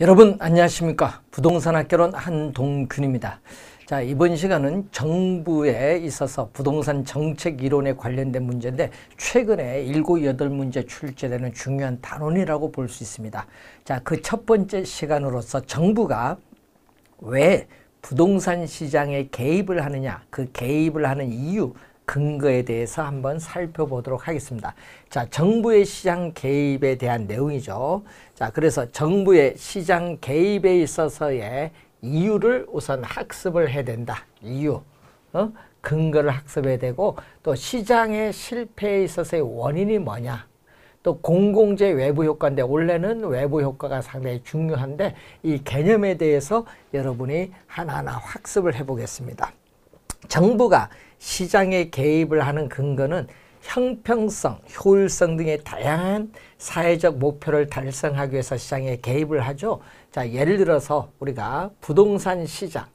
여러분 안녕하십니까 부동산학개론 한동균입니다 자 이번 시간은 정부에 있어서 부동산 정책 이론에 관련된 문제인데 최근에 7,8문제 출제되는 중요한 단원이라고 볼 수 있습니다 자 그 첫 번째 시간으로서 정부가 왜 부동산 시장에 개입을 하느냐 그 개입을 하는 이유 근거에 대해서 한번 살펴보도록 하겠습니다. 자, 정부의 시장 개입에 대한 내용이죠. 자, 그래서 정부의 시장 개입에 있어서의 이유를 우선 학습을 해야 된다. 이유. 어? 근거를 학습해야 되고 또 시장의 실패에 있어서의 원인이 뭐냐. 또 공공재 외부 효과인데 원래는 외부 효과가 상당히 중요한데 이 개념에 대해서 여러분이 하나하나 학습을 해보겠습니다. 정부가 시장에 개입을 하는 근거는 형평성, 효율성 등의 다양한 사회적 목표를 달성하기 위해서 시장에 개입을 하죠. 자, 예를 들어서 우리가 부동산 시장,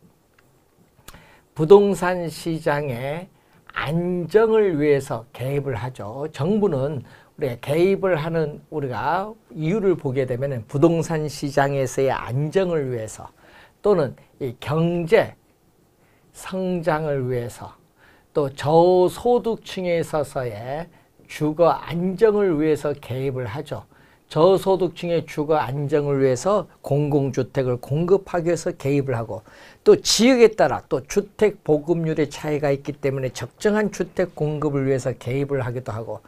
부동산 시장의 안정을 위해서 개입을 하죠. 정부는 우리가 개입을 하는 우리가 이유를 보게 되면 부동산 시장에서의 안정을 위해서 또는 이 경제, 성장을 위해서 또 저소득층에 있어서의 주거 안정을 위해서 개입을 하죠. 저소득층의 주거 안정을 위해서 공공주택을 공급하기 위해서 개입을 하고 또 지역에 따라 또 주택 보급률의 차이가 있기 때문에 적정한 주택 공급을 위해서 개입을 하기도 하고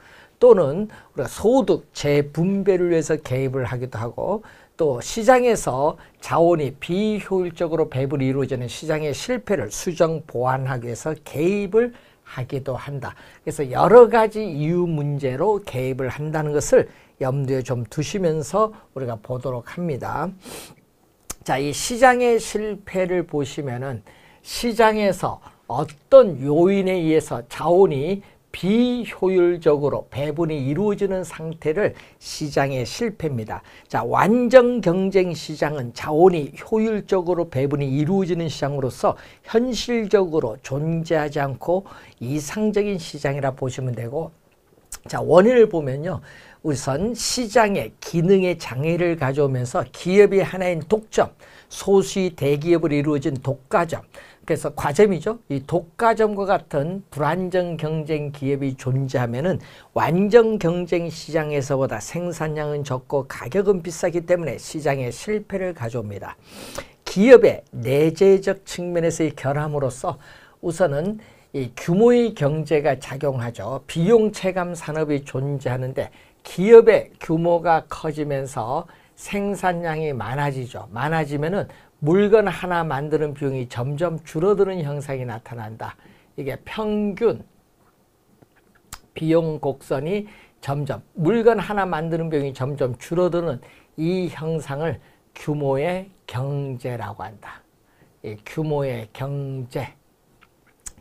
또는 우리가 소득 재분배를 위해서 개입을 하기도 하고 또 시장에서 자원이 비효율적으로 배분이 이루어지는 시장의 실패를 수정 보완하기 위해서 개입을 하기도 한다. 그래서 여러 가지 이유 문제로 개입을 한다는 것을 염두에 좀 두시면서 우리가 보도록 합니다. 자, 이 시장의 실패를 보시면은 시장에서 어떤 요인에 의해서 자원이 비효율적으로 배분이 이루어지는 상태를 시장의 실패입니다. 자, 완전 경쟁 시장은 자원이 효율적으로 배분이 이루어지는 시장으로서 현실적으로 존재하지 않고 이상적인 시장이라 보시면 되고 자, 원인을 보면요. 우선 시장의 기능의 장애를 가져오면서 기업이 하나인 독점, 소수의 대기업으 이루어진 독과점, 그래서 과점이죠. 이 독과점과 같은 불안정 경쟁 기업이 존재하면은 완전 경쟁 시장에서보다 생산량은 적고 가격은 비싸기 때문에 시장에 실패를 가져옵니다. 기업의 내재적 측면에서의 결함으로써 우선은 이 규모의 경제가 작용하죠. 비용 체감 산업이 존재하는데 기업의 규모가 커지면서 생산량이 많아지죠. 많아지면은 물건 하나 만드는 비용이 점점 줄어드는 현상이 나타난다. 이게 평균 비용 곡선이 점점 물건 하나 만드는 비용이 점점 줄어드는 이 현상을 규모의 경제라고 한다. 예, 규모의 경제.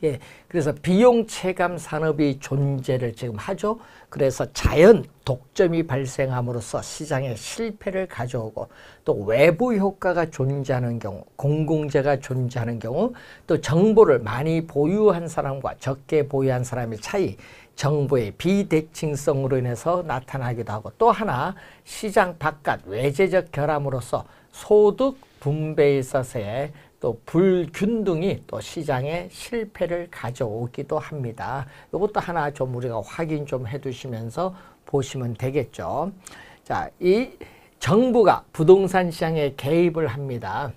예, 그래서 비용 체감 산업이 존재를 지금 하죠. 그래서 자연 독점이 발생함으로써 시장에 실패를 가져오고 또 외부 효과가 존재하는 경우, 공공재가 존재하는 경우 또 정보를 많이 보유한 사람과 적게 보유한 사람의 차이, 정보의 비대칭성으로 인해서 나타나기도 하고 또 하나 시장 바깥 외재적 결함으로써 소득 분배에 있어서의 또 불균등이 또 시장에 실패를 가져오기도 합니다. 이것도 하나 좀 우리가 확인 좀 해두시면서 보시면 되겠죠. 자, 이 정부가 부동산 시장에 개입을 합니다.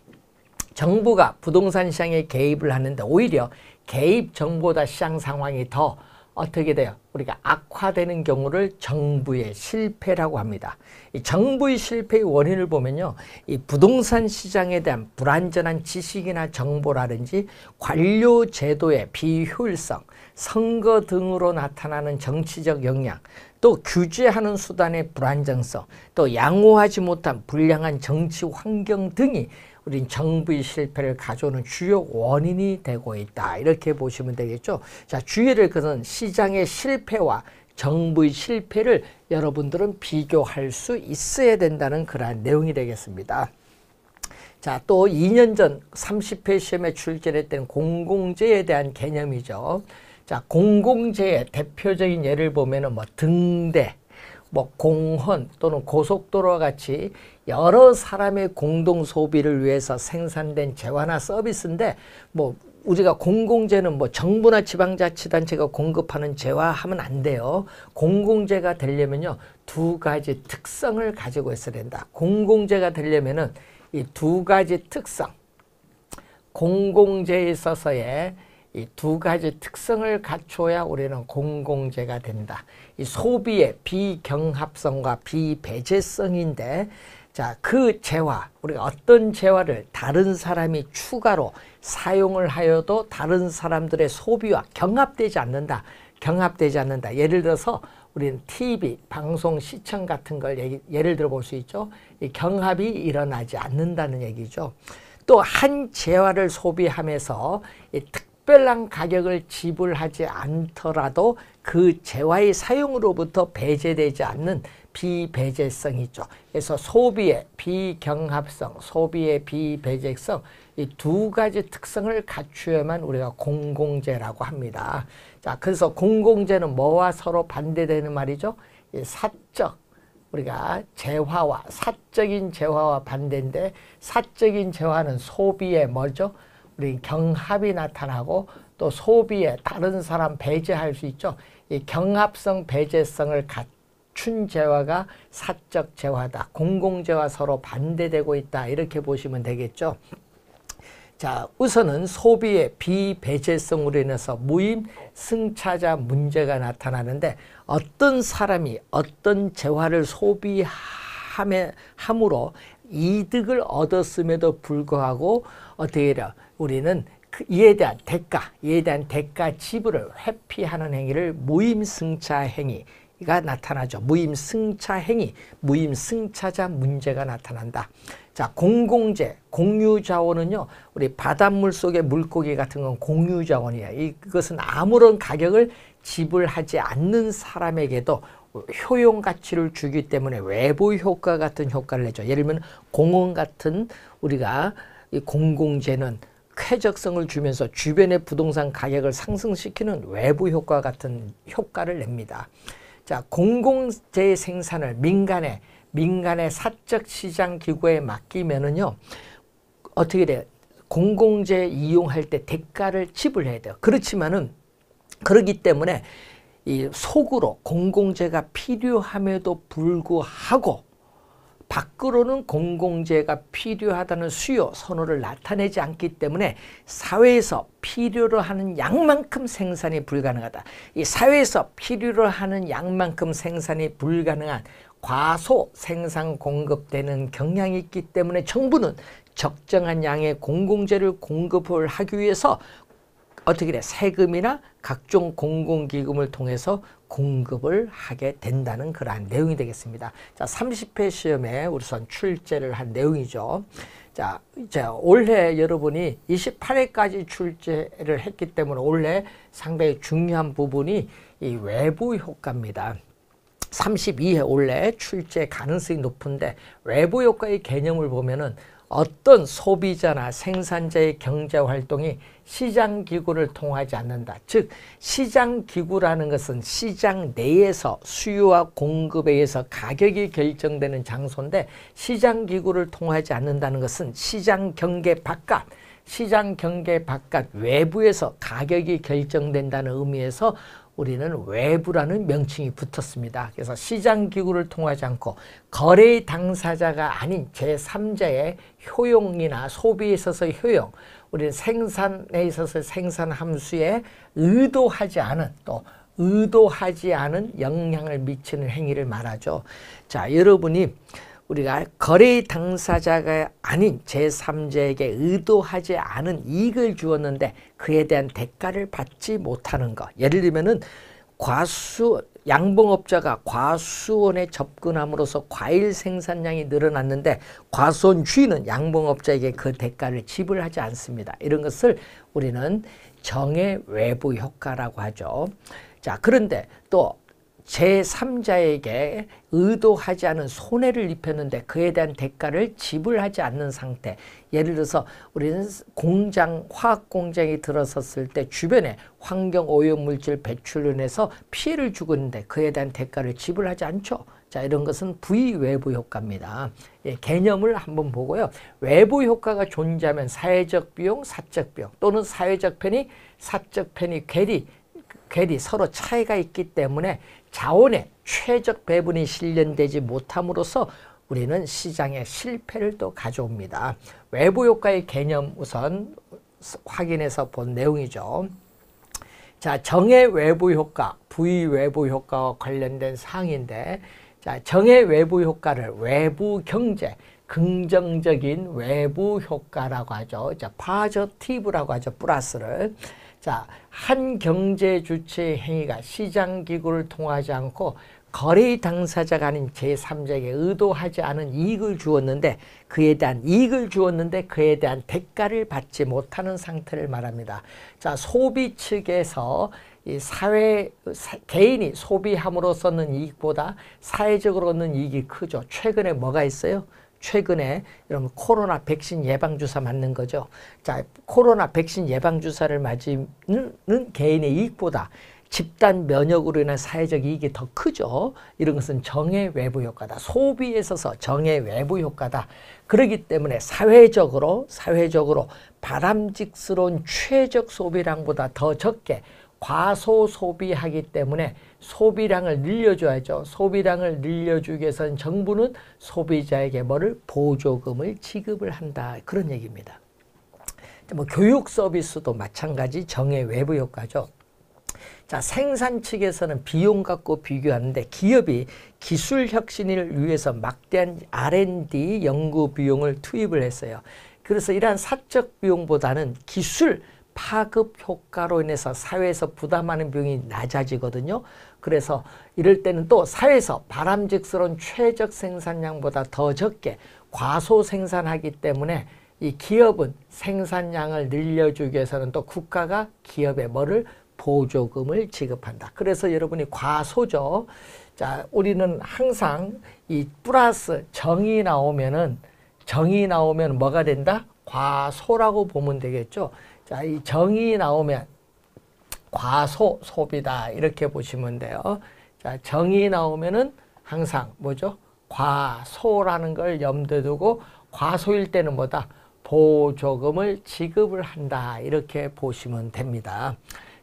정부가 부동산 시장에 개입을 하는데 오히려 개입 정보다 시장 상황이 더 어떻게 돼요? 우리가 악화되는 경우를 정부의 실패라고 합니다. 이 정부의 실패의 원인을 보면요. 이 부동산 시장에 대한 불완전한 지식이나 정보라든지 관료 제도의 비효율성, 선거 등으로 나타나는 정치적 영향, 또 규제하는 수단의 불안정성, 또 양호하지 못한 불량한 정치 환경 등이 우린 정부의 실패를 가져오는 주요 원인이 되고 있다. 이렇게 보시면 되겠죠. 자, 주의를 그는 시장의 실패와 정부의 실패를 여러분들은 비교할 수 있어야 된다는 그러한 내용이 되겠습니다. 자, 또 2년 전 30회 시험에 출제했던 공공재에 대한 개념이죠. 자, 공공재의 대표적인 예를 보면은 뭐 등대, 뭐 공헌 또는 고속도로와 같이 여러 사람의 공동 소비를 위해서 생산된 재화나 서비스인데 뭐 우리가 공공재는 뭐 정부나 지방자치단체가 공급하는 재화 하면 안 돼요. 공공재가 되려면요. 두 가지 특성을 가지고 있어야 된다. 공공재가 되려면은 이 두 가지 특성. 공공재에 있어서의 이두 가지 특성을 갖춰야 우리는 공공재가 된다. 이 소비의 비경합성과 비배제성인데 자, 그 재화, 우리가 어떤 재화를 다른 사람이 추가로 사용을 하여도 다른 사람들의 소비와 경합되지 않는다. 경합되지 않는다. 예를 들어서 우리는 TV, 방송 시청 같은 걸 얘기, 예를 들어 볼 수 있죠. 이 경합이 일어나지 않는다는 얘기죠. 또 한 재화를 소비하면서 이특 특별한 가격을 지불하지 않더라도 그 재화의 사용으로부터 배제되지 않는 비배제성이 죠 그래서 소비의 비경합성, 소비의 비배제성 이 두 가지 특성을 갖추어야만 우리가 공공재라고 합니다. 자, 그래서 공공재는 뭐와 서로 반대되는 말이죠? 사적, 우리가 재화와 사적인 재화와 반대인데 사적인 재화는 소비의 뭐죠? 우리 경합이 나타나고 또 소비에 다른 사람 배제할 수 있죠. 이 경합성 배제성을 갖춘 재화가 사적 재화다. 공공재와 서로 반대되고 있다. 이렇게 보시면 되겠죠. 자, 우선은 소비의 비배제성으로 인해서 무임 승차자 문제가 나타나는데 어떤 사람이 어떤 재화를 소비함에 함으로 이득을 얻었음에도 불구하고 어떻게 해라 우리는 그 이에 대한 대가, 이에 대한 대가 지불을 회피하는 행위를 무임승차 행위가 나타나죠. 무임승차 행위, 무임승차자 문제가 나타난다. 자, 공공재, 공유자원은요, 우리 바닷물 속의 물고기 같은 건 공유자원이야. 이것은 아무런 가격을 지불하지 않는 사람에게도 효용 가치를 주기 때문에 외부 효과 같은 효과를 내죠. 예를 들면 공원 같은 우리가 이 공공재는 쾌적성을 주면서 주변의 부동산 가격을 상승시키는 외부 효과 같은 효과를 냅니다. 자, 공공재 생산을 민간에 민간의 사적 시장 기구에 맡기면은요. 어떻게 돼 공공재 이용할 때 대가를 지불해야 돼요. 그렇지만은 그러기 때문에 이 속으로 공공재가 필요함에도 불구하고 밖으로는 공공재가 필요하다는 수요 선호를 나타내지 않기 때문에 사회에서 필요로 하는 양만큼 생산이 불가능하다. 이 사회에서 필요로 하는 양만큼 생산이 불가능한 과소 생산 공급되는 경향이 있기 때문에 정부는 적정한 양의 공공재를 공급을 하기 위해서 어떻게 돼? 세금이나 각종 공공기금을 통해서 공급을 하게 된다는 그러한 내용이 되겠습니다. 자, 30회 시험에 우선 출제를 한 내용이죠. 자, 이제 올해 여러분이 28회까지 출제를 했기 때문에 올해 상당히 중요한 부분이 이 외부 효과입니다. 32회 올해 출제 가능성이 높은데 외부 효과의 개념을 보면은 어떤 소비자나 생산자의 경제 활동이 시장 기구를 통하지 않는다. 즉 시장 기구라는 것은 시장 내에서 수요와 공급에 의해서 가격이 결정되는 장소인데 시장 기구를 통하지 않는다는 것은 시장 경계 바깥 시장 경계 바깥 외부에서 가격이 결정된다는 의미에서 우리는 외부라는 명칭이 붙었습니다. 그래서 시장기구를 통하지 않고 거래의 당사자가 아닌 제3자의 효용이나 소비에 있어서 효용, 우리는 생산에 있어서 생산 함수에 의도하지 않은 또 의도하지 않은 영향을 미치는 행위를 말하죠. 자, 여러분이 우리가 거래 당사자가 아닌 제3자에게 의도하지 않은 이익을 주었는데 그에 대한 대가를 받지 못하는 것. 예를 들면은 과수 양봉업자가 과수원에 접근함으로써 과일 생산량이 늘어났는데 과수원 주인은 양봉업자에게 그 대가를 지불하지 않습니다. 이런 것을 우리는 정의 외부 효과라고 하죠. 자, 그런데 또 제3자에게 의도하지 않은 손해를 입혔는데 그에 대한 대가를 지불하지 않는 상태. 예를 들어서 우리는 공장, 화학공장이 들어섰을 때 주변에 환경 오염물질 배출로 인해서 피해를 주었는데 그에 대한 대가를 지불하지 않죠. 자, 이런 것은 부의 외부 효과입니다. 예, 개념을 한번 보고요. 외부 효과가 존재하면 사회적 비용, 사적 비용 또는 사회적 편익, 사적 편익 괴리, 괴리 서로 차이가 있기 때문에 자원의 최적 배분이 실현되지 못함으로써 우리는 시장의 실패를 또 가져옵니다. 외부 효과의 개념 우선 확인해서 본 내용이죠. 자, 정의 외부 효과, 부의 외부 효과와 관련된 사항인데, 자, 정의 외부 효과를 외부 경제, 긍정적인 외부 효과라고 하죠. 자, 파저티브라고 하죠. 플러스를. 자, 한 경제 주체의 행위가 시장 기구를 통하지 않고 거래 당사자가 아닌 제3자에게 의도하지 않은 이익을 주었는데 그에 대한 이익을 주었는데 그에 대한 대가를 받지 못하는 상태를 말합니다. 자, 소비 측에서 이 사회 사, 개인이 소비함으로 얻는 이익보다 사회적으로 는 이익이 크죠. 최근에 뭐가 있어요? 최근에 이런 코로나 백신 예방주사 맞는 거죠. 자, 코로나 백신 예방주사를 맞는 개인의 이익보다 집단 면역으로 인한 사회적 이익이 더 크죠. 이런 것은 정의 외부 효과다. 소비에 있어서 정의 외부 효과다. 그러기 때문에 사회적으로 사회적으로 바람직스러운 최적 소비량보다 더 적게 과소 소비하기 때문에 소비량을 늘려줘야죠. 소비량을 늘려주기 위해서는 정부는 소비자에게 뭐를 보조금을 지급을 한다. 그런 얘기입니다. 뭐 교육 서비스도 마찬가지 정의 외부 효과죠. 자, 생산 측에서는 비용 갖고 비교하는데 기업이 기술 혁신을 위해서 막대한 R&D 연구 비용을 투입을 했어요. 그래서 이러한 사적 비용보다는 기술 파급 효과로 인해서 사회에서 부담하는 비용이 낮아지거든요. 그래서 이럴 때는 또 사회에서 바람직스러운 최적 생산량보다 더 적게 과소 생산하기 때문에 이 기업은 생산량을 늘려주기 위해서는 또 국가가 기업에 뭐를 보조금을 지급한다. 그래서 여러분이 과소죠. 자, 우리는 항상 이 플러스 정이 나오면은 정이 나오면 뭐가 된다? 과소라고 보면 되겠죠. 자, 이 정이 나오면 과소 소비다 이렇게 보시면 돼요. 자, 정이 나오면은 항상 뭐죠? 과소라는 걸 염두에 두고 과소일 때는 뭐다? 보조금을 지급을 한다 이렇게 보시면 됩니다.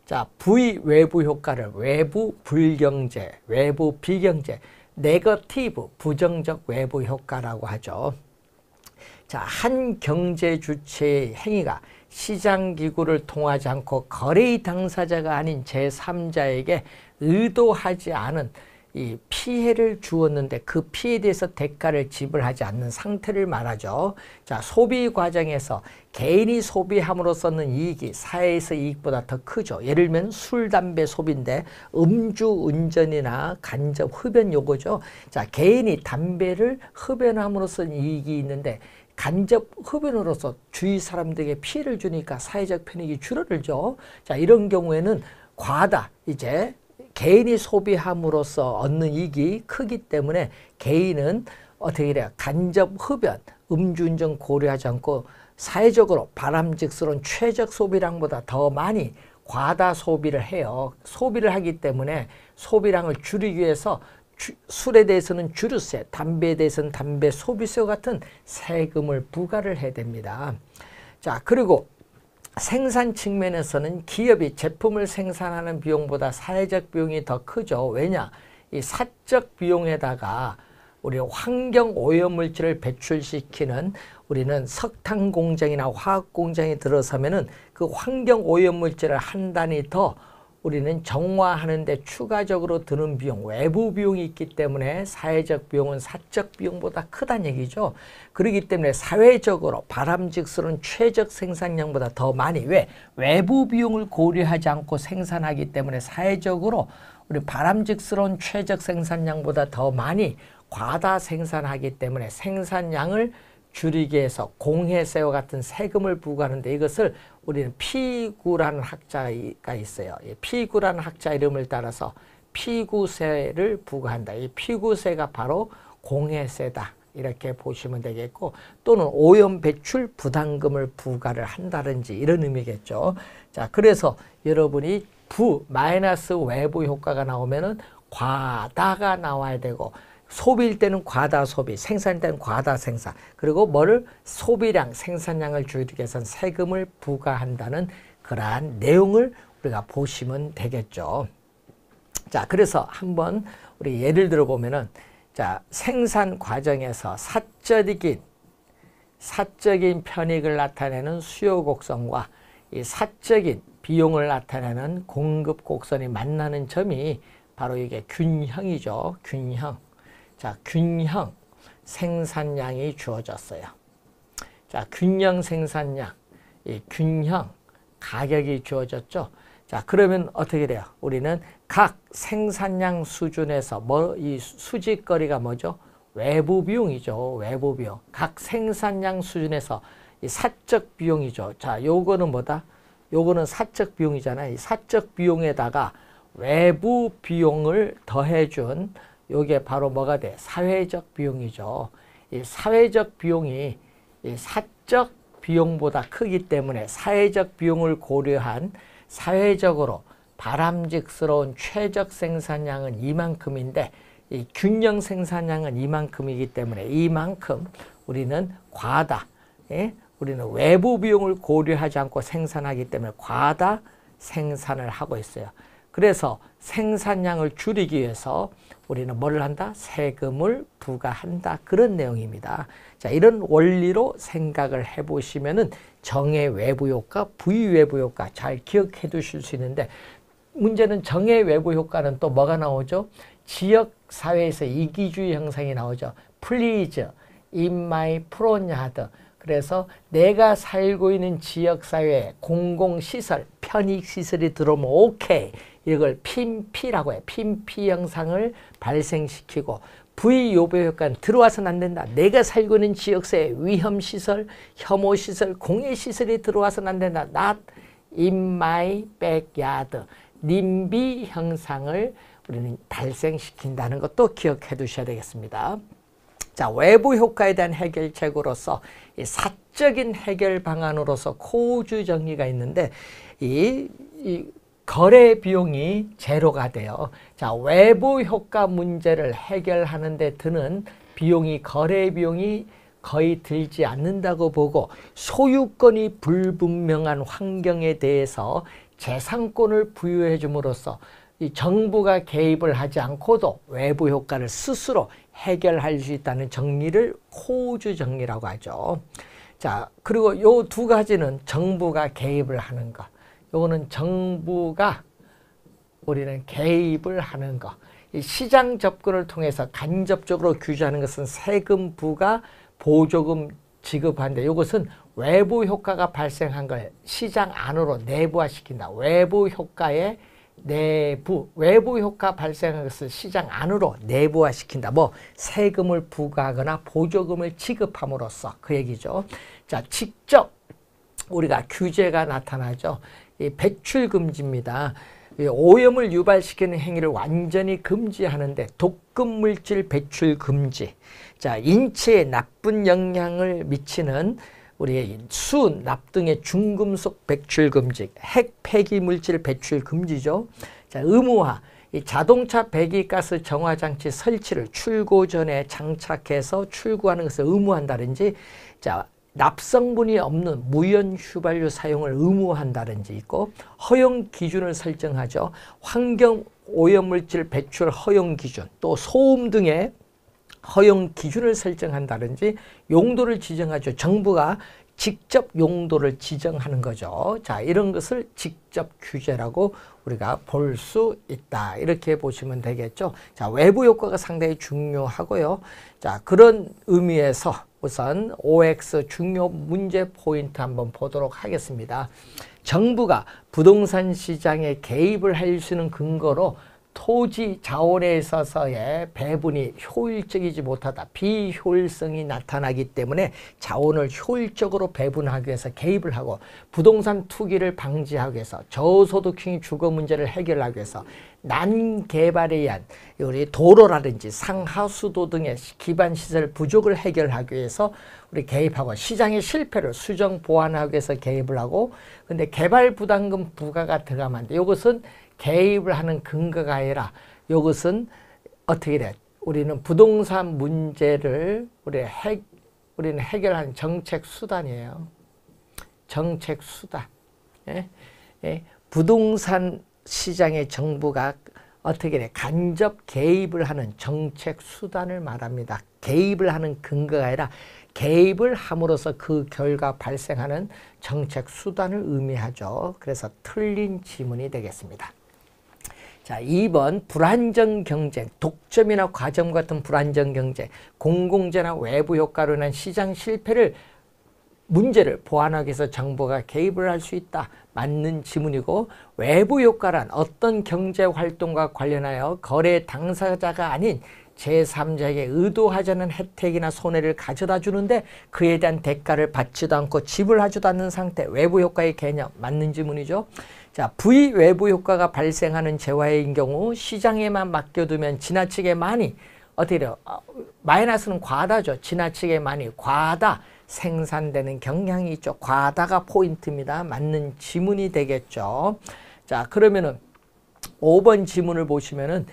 자, 부의 외부 효과를 외부 불경제, 외부 비경제, 네거티브 부정적 외부 효과라고 하죠. 자, 한 경제 주체의 행위가 시장기구를 통하지 않고 거래의 당사자가 아닌 제3자에게 의도하지 않은 이 피해를 주었는데 그 피해에 대해서 대가를 지불하지 않는 상태를 말하죠. 자, 소비 과정에서 개인이 소비함으로 써는 이익이 사회에서 이익보다 더 크죠. 예를 들면 술, 담배 소비인데 음주 운전이나 간접 흡연 요거죠. 자, 개인이 담배를 흡연함으로 써는 이익이 있는데 간접 흡연으로서 주위 사람들에게 피해를 주니까 사회적 편익이 줄어들죠. 자, 이런 경우에는 과다 이제 개인이 소비함으로써 얻는 이익이 크기 때문에 개인은 어떻게 이래 간접 흡연, 음주운전 고려하지 않고 사회적으로 바람직스러운 최적 소비량보다 더 많이 과다 소비를 해요. 소비를 하기 때문에 소비량을 줄이기 위해서 주, 술에 대해서는 주류세, 담배에 대해서는 담배 소비세 와 같은 세금을 부과를 해야 됩니다. 자, 그리고 생산 측면에서는 기업이 제품을 생산하는 비용보다 사회적 비용이 더 크죠. 왜냐? 이 사적 비용에다가 우리 환경 오염물질을 배출시키는 우리는 석탄 공장이나 화학 공장에 들어서면은 그 환경 오염물질을 한 단위 더 우리는 정화하는 데 추가적으로 드는 비용, 외부 비용이 있기 때문에 사회적 비용은 사적 비용보다 크다는 얘기죠. 그러기 때문에 사회적으로 바람직스러운 최적 생산량보다 더 많이 왜 외부 비용을 고려하지 않고 생산하기 때문에 사회적으로 우리 바람직스러운 최적 생산량보다 더 많이 과다 생산하기 때문에 생산량을 줄이기에서 공해세와 같은 세금을 부과하는데 이것을 우리는 피구라는 학자가 있어요. 피구라는 학자 이름을 따라서 피구세를 부과한다. 이 피구세가 바로 공해세다. 이렇게 보시면 되겠고 또는 오염 배출 부담금을 부과를 한다든지 이런 의미겠죠. 자, 그래서 여러분이 부 마이너스 외부 효과가 나오면은 과다가 나와야 되고 소비일 때는 과다 소비, 생산일 때는 과다 생산. 그리고 뭐를 소비량, 생산량을 줄이기 위해서는 세금을 부과한다는 그러한 내용을 우리가 보시면 되겠죠. 자, 그래서 한번 우리 예를 들어 보면은 자, 생산 과정에서 사적인 사적인 편익을 나타내는 수요 곡선과 이 사적인 비용을 나타내는 공급 곡선이 만나는 점이 바로 이게 균형이죠. 균형. 자, 균형 생산량이 주어졌어요. 자, 균형 생산량, 이 균형 가격이 주어졌죠. 자, 그러면 어떻게 돼요? 우리는 각 생산량 수준에서 뭐 이 수직거리가 뭐죠? 외부 비용이죠. 외부 비용. 각 생산량 수준에서 이 사적 비용이죠. 자, 요거는 뭐다? 요거는 사적 비용이잖아요. 이 사적 비용에다가 외부 비용을 더해준 요게 바로 뭐가 돼? 사회적 비용이죠. 이 사회적 비용이 이 사적 비용보다 크기 때문에 사회적 비용을 고려한 사회적으로 바람직스러운 최적 생산량은 이만큼인데 이 균형 생산량은 이만큼이기 때문에 이만큼 우리는 과다. 예? 우리는 외부 비용을 고려하지 않고 생산하기 때문에 과다 생산을 하고 있어요. 그래서 생산량을 줄이기 위해서 우리는 뭘 한다? 세금을 부과한다. 그런 내용입니다. 자, 이런 원리로 생각을 해보시면은 정의 외부 효과, 부의 외부 효과 잘 기억해 두실 수 있는데 문제는 정의 외부 효과는 또 뭐가 나오죠? 지역 사회에서 이기주의 형상이 나오죠. Please, in my 그래서 내가 살고 있는 지역사회, 공공시설, 편익시설이 들어오면 오케이. 이걸 핀피라고 해. PMP 현상을 발생시키고 부의 요배 효과는 들어와서는 안 된다. 내가 살고 있는 지역사회 위험시설, 혐오시설, 공예시설이 들어와서는 안 된다. Not in my backyard. 님비 현상을 우리는 발생시킨다는 것도 기억해 두셔야 되겠습니다. 자, 외부 효과에 대한 해결책으로서 이 사적인 해결 방안으로서 코우주 정리가 있는데 이, 이 거래 비용이 제로가 돼요. 자, 외부 효과 문제를 해결하는 데 드는 비용이 거래 비용이 거의 들지 않는다고 보고 소유권이 불분명한 환경에 대해서 재산권을 부여해 줌으로써 이 정부가 개입을 하지 않고도 외부 효과를 스스로 해결할 수 있다는 정리를 호주 정리라고 하죠. 자, 그리고 요 두 가지는 정부가 개입을 하는 것. 요거는 정부가 우리는 개입을 하는 것. 시장 접근을 통해서 간접적으로 규제하는 것은 세금 부과, 보조금 지급하데 이것은 외부 효과가 발생한 걸 시장 안으로 내부화시킨다. 외부 효과의 내부 외부 효과 발생한 것을 시장 안으로 내부화시킨다. 뭐 세금을 부과하거나 보조금을 지급함으로써 그 얘기죠. 자, 직접 우리가 규제가 나타나죠. 이 배출 금지입니다. 이 오염을 유발시키는 행위를 완전히 금지하는데 독극 물질 배출 금지. 자, 인체에 나쁜 영향을 미치는 우리의 수, 납 등의 중금속 배출 금지, 핵 폐기 물질 배출 금지죠. 자, 의무화. 자동차 배기가스 정화장치 설치를 출고 전에 장착해서 출고하는 것을 의무한다든지 자, 납성분이 없는 무연 휘발유 사용을 의무한다든지 있고 허용 기준을 설정하죠. 환경 오염물질 배출 허용 기준 또 소음 등의 허용 기준을 설정한다든지 용도를 지정하죠. 정부가 직접 용도를 지정하는 거죠. 자, 이런 것을 직접 규제라고 우리가 볼 수 있다. 이렇게 보시면 되겠죠. 자, 외부 효과가 상당히 중요하고요. 자, 그런 의미에서 우선 OX 중요 문제 포인트 한번 보도록 하겠습니다. 정부가 부동산 시장에 개입을 할 수 있는 근거로 토지 자원에 있어서의 배분이 효율적이지 못하다. 비효율성이 나타나기 때문에 자원을 효율적으로 배분하기 위해서 개입을 하고 부동산 투기를 방지하기 위해서 저소득층이 주거 문제를 해결하기 위해서 난개발에 의한 우리 도로라든지 상하수도 등의 기반 시설 부족을 해결하기 위해서 우리 개입하고 시장의 실패를 수정 보완하기 위해서 개입을 하고 근데 개발 부담금 부과가 들어가면 안 돼. 이것은 개입을 하는 근거가 아니라 이것은 어떻게 돼? 우리는 부동산 문제를 우리 해, 우리는 해결하는 정책 수단이에요. 정책 수단. 예? 예? 부동산 시장에 정부가 어떻게 돼? 간접 개입을 하는 정책 수단을 말합니다. 개입을 하는 근거가 아니라 개입을 함으로써 그 결과 발생하는 정책 수단을 의미하죠. 그래서 틀린 지문이 되겠습니다. 자, 2번 불안정 경쟁, 독점이나 과점 같은 불안정 경쟁, 공공재나 외부 효과로 인한 시장 실패를 문제를 보완하기 위해서 정부가 개입을 할 수 있다. 맞는 지문이고 외부 효과란 어떤 경제 활동과 관련하여 거래 당사자가 아닌 제3자에게 의도하자는 혜택이나 손해를 가져다 주는데 그에 대한 대가를 받지도 않고 지불하지도 않는 상태 외부 효과의 개념 맞는 지문이죠. 자, 부의 외부 효과가 발생하는 재화인 경우 시장에만 맡겨두면 지나치게 많이 어떻게 돼요? 어, 마이너스는 과다죠. 지나치게 많이 과다 생산되는 경향이 있죠. 과다가 포인트입니다. 맞는 지문이 되겠죠. 자, 그러면은 5번 지문을 보시면은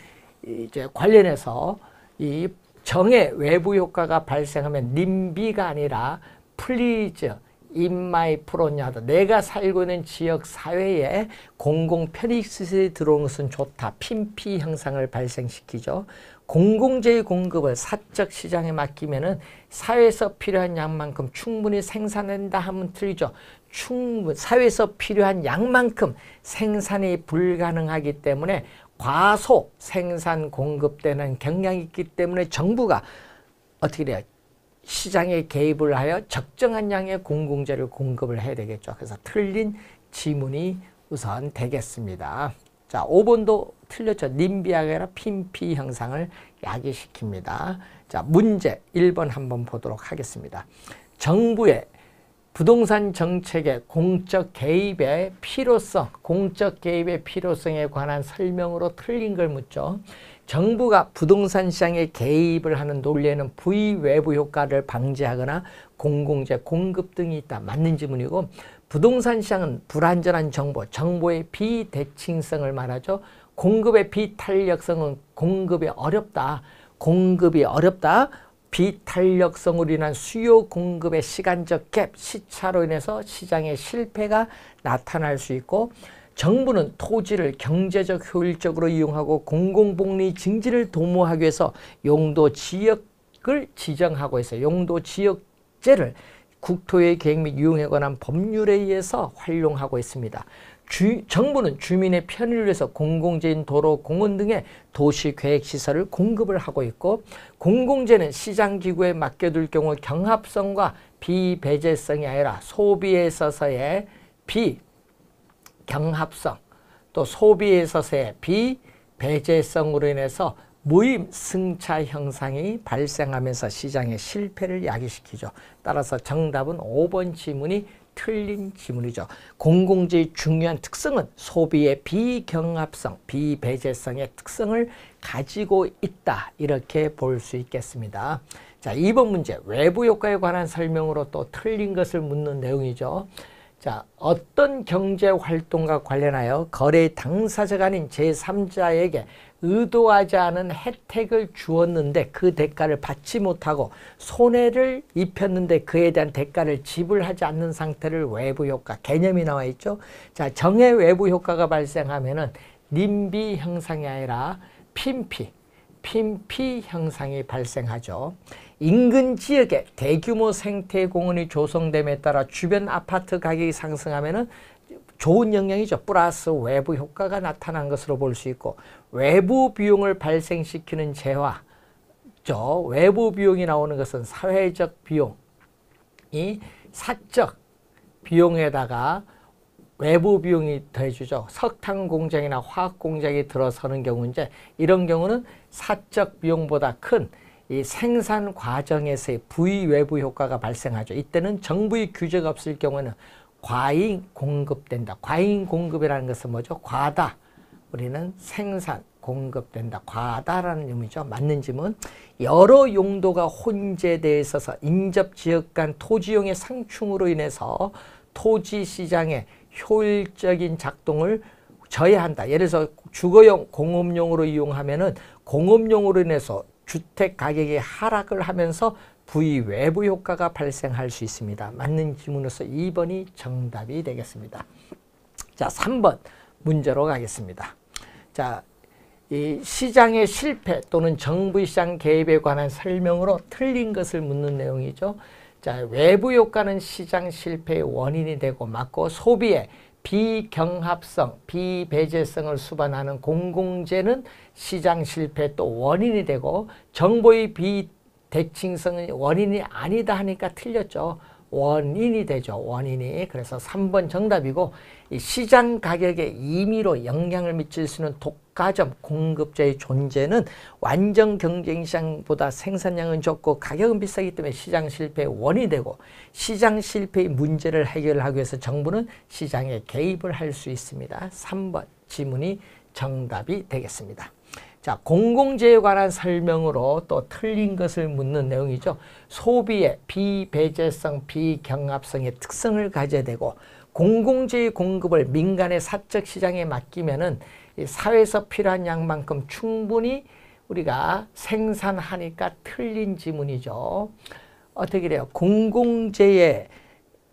이제 관련해서 이 정의 외부 효과가 발생하면 님비가 아니라 플리즈 인마이 프로냐다. 하 내가 살고 있는 지역 사회에 공공 편익 시설이 들어오는 것은 좋다. 핀피 현상을 발생시키죠. 공공재의 공급을 사적 시장에 맡기면은 사회에서 필요한 양만큼 충분히 생산된다 하면 틀리죠. 충분 사회에서 필요한 양만큼 생산이 불가능하기 때문에 과소 생산 공급되는 경향이 있기 때문에 정부가 어떻게 돼요? 시장에 개입을 하여 적정한 양의 공공재를 공급을 해야 되겠죠. 그래서 틀린 지문이 우선 되겠습니다. 자, 5번도 틀렸죠. 님비아게라 핀피 형상을 야기시킵니다. 자, 문제 1번 한번 보도록 하겠습니다. 정부의 부동산 정책의 공적 개입의 필요성, 공적 개입의 필요성에 관한 설명으로 틀린 걸 묻죠. 정부가 부동산 시장에 개입을 하는 논리에는 부의 외부 효과를 방지하거나 공공재 공급 등이 있다. 맞는 질문이고 부동산 시장은 불완전한 정보, 정보의 비대칭성을 말하죠. 공급의 비탄력성은 공급이 어렵다. 공급이 어렵다. 비탄력성으로 인한 수요 공급의 시간적 갭, 시차로 인해서 시장의 실패가 나타날 수 있고 정부는 토지를 경제적 효율적으로 이용하고 공공복리 증진을 도모하기 위해서 용도 지역을 지정하고 있어요. 용도 지역제를 국토의 계획 및 이용에 관한 법률에 의해서 활용하고 있습니다. 주, 정부는 주민의 편의를 위해서 공공재인 도로, 공원 등의 도시계획시설을 공급을 하고 있고 공공재는 시장기구에 맡겨둘 경우 경합성과 비배제성이 아니라 소비에 있어서의 비, 경합성, 또 소비에 서의 비배제성으로 인해서 무임 승차 현상이 발생하면서 시장의 실패를 야기시키죠. 따라서 정답은 5번 지문이 틀린 지문이죠. 공공재의 중요한 특성은 소비의 비경합성, 비배제성의 특성을 가지고 있다. 이렇게 볼 수 있겠습니다. 자, 2번 문제. 외부 효과에 관한 설명으로 또 틀린 것을 묻는 내용이죠. 자, 어떤 경제 활동과 관련하여 거래 당사자가 아닌 제3자에게 의도하지 않은 혜택을 주었는데 그 대가를 받지 못하고 손해를 입혔는데 그에 대한 대가를 지불하지 않는 상태를 외부 효과 개념이 나와 있죠. 자, 정의 외부 효과가 발생하면은 님비 형상이 아니라 핀피, 핀피 형상이 발생하죠. 인근 지역에 대규모 생태공원이 조성됨에 따라 주변 아파트 가격이 상승하면은 좋은 영향이죠. 플러스 외부 효과가 나타난 것으로 볼 수 있고 외부 비용을 발생시키는 재화 저 외부 비용이 나오는 것은 사회적 비용이 사적 비용에다가 외부 비용이 더해주죠. 석탄 공장이나 화학 공장이 들어서는 경우 이제 이런 경우는 사적 비용보다 큰이 생산 과정에서의 부의 외부 효과가 발생하죠. 이때는 정부의 규제가 없을 경우에는 과잉 공급된다. 과잉 공급이라는 것은 뭐죠? 과다. 우리는 생산, 공급된다. 과다라는 의미죠. 맞는 지문. 여러 용도가 혼재되어 있어서 인접 지역 간 토지용의 상충으로 인해서 토지 시장의 효율적인 작동을 저해한다. 예를 들어서 주거용 공업용으로 이용하면은 공업용으로 인해서 주택 가격이 하락을 하면서 부의 외부 효과가 발생할 수 있습니다. 맞는 질문으로서 2번이 정답이 되겠습니다. 자, 3번 문제로 가겠습니다. 자, 이 시장의 실패 또는 정부 시장 개입에 관한 설명으로 틀린 것을 묻는 내용이죠. 자, 외부 효과는 시장 실패의 원인이 되고 맞고 소비에 비경합성, 비배제성을 수반하는 공공재는 시장 실패 또 원인이 되고 정보의 비대칭성은 원인이 아니다 하니까 틀렸죠. 원인이 되죠. 원인이. 그래서 3번 정답이고 시장 가격에 임의로 영향을 미칠 수 있는 독 가점 공급자의 존재는 완전 경쟁 시장보다 생산량은 적고 가격은 비싸기 때문에 시장 실패의 원이 인 되고 시장 실패의 문제를 해결하기 위해서 정부는 시장에 개입을 할 수 있습니다. 3번 지문이 정답이 되겠습니다. 자, 공공재에 관한 설명으로 또 틀린 것을 묻는 내용이죠. 소비의 비배제성, 비경합성의 특성을 가져야 되고 공공재의 공급을 민간의 사적 시장에 맡기면은 사회에서 필요한 양만큼 충분히 우리가 생산하니까 틀린 지문이죠. 어떻게 돼요? 공공재의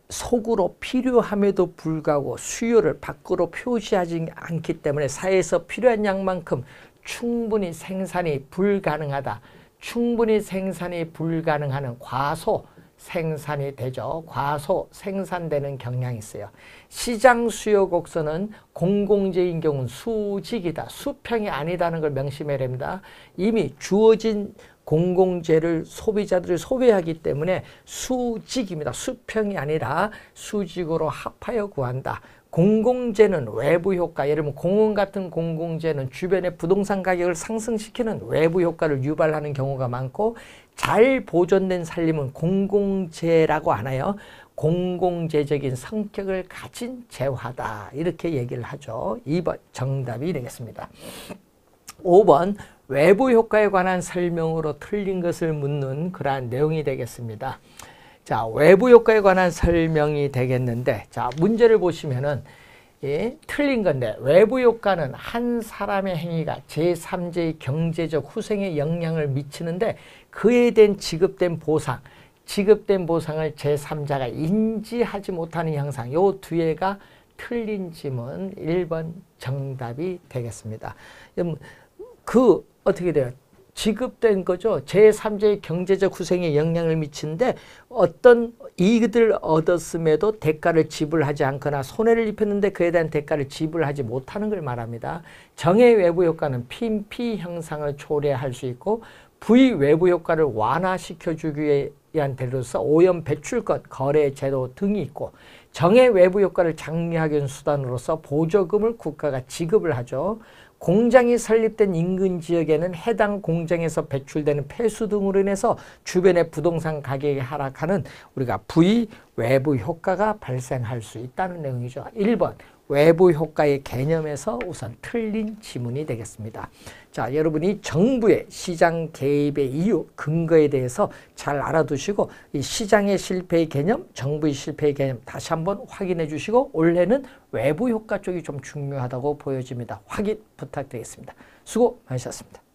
속으로 필요함에도 불구하고 수요를 밖으로 표시하지 않기 때문에 사회에서 필요한 양만큼 충분히 생산이 불가능하다. 충분히 생산이 불가능하는 과소, 생산이 되죠. 과소 생산되는 경향이 있어요. 시장 수요 곡선은 공공재인 경우는 수직이다. 수평이 아니다는 걸 명심해야 됩니다. 이미 주어진 공공재를 소비자들이 소비하기 때문에 수직입니다. 수평이 아니라 수직으로 합하여 구한다. 공공재는 외부 효과, 예를 들면 공원 같은 공공재는 주변의 부동산 가격을 상승시키는 외부 효과를 유발하는 경우가 많고 잘 보존된 산림은 공공재라고 하나요? 공공재적인 성격을 가진 재화다. 이렇게 얘기를 하죠. 2번 정답이 되겠습니다. 5번 외부 효과에 관한 설명으로 틀린 것을 묻는 그러한 내용이 되겠습니다. 자, 외부 효과에 관한 설명이 되겠는데, 자, 문제를 보시면은, 예, 틀린 건데, 외부 효과는 한 사람의 행위가 제3제의 경제적 후생에 영향을 미치는데, 그에 대한 지급된 보상, 지급된 보상을 제3자가 인지하지 못하는 현상, 요 뒤에가 틀린 짐은 1번 정답이 되겠습니다. 그, 어떻게 돼요? 지급된 거죠. 제3자의 경제적 후생에 영향을 미친데 어떤 이익을 얻었음에도 대가를 지불하지 않거나 손해를 입혔는데 그에 대한 대가를 지불하지 못하는 걸 말합니다. 정의 외부 효과는 p 피 형상을 초래할 수 있고 부의 외부 효과를 완화시켜주기 위한 대로서 오염 배출권, 거래 제도 등이 있고 정의 외부 효과를 장려하기 위한 수단으로서 보조금을 국가가 지급을 하죠. 공장이 설립된 인근 지역에는 해당 공장에서 배출되는 폐수 등으로 인해서 주변의 부동산 가격이 하락하는 우리가 부의 외부 효과가 발생할 수 있다는 내용이죠. 1번 외부 효과의 개념에서 우선 틀린 지문이 되겠습니다. 자, 여러분이 정부의 시장 개입의 이유, 근거에 대해서 잘 알아두시고 이 시장의 실패의 개념, 정부의 실패의 개념 다시 한번 확인해 주시고 올해는 외부 효과 쪽이 좀 중요하다고 보여집니다. 확인 부탁드리겠습니다. 수고 많으셨습니다.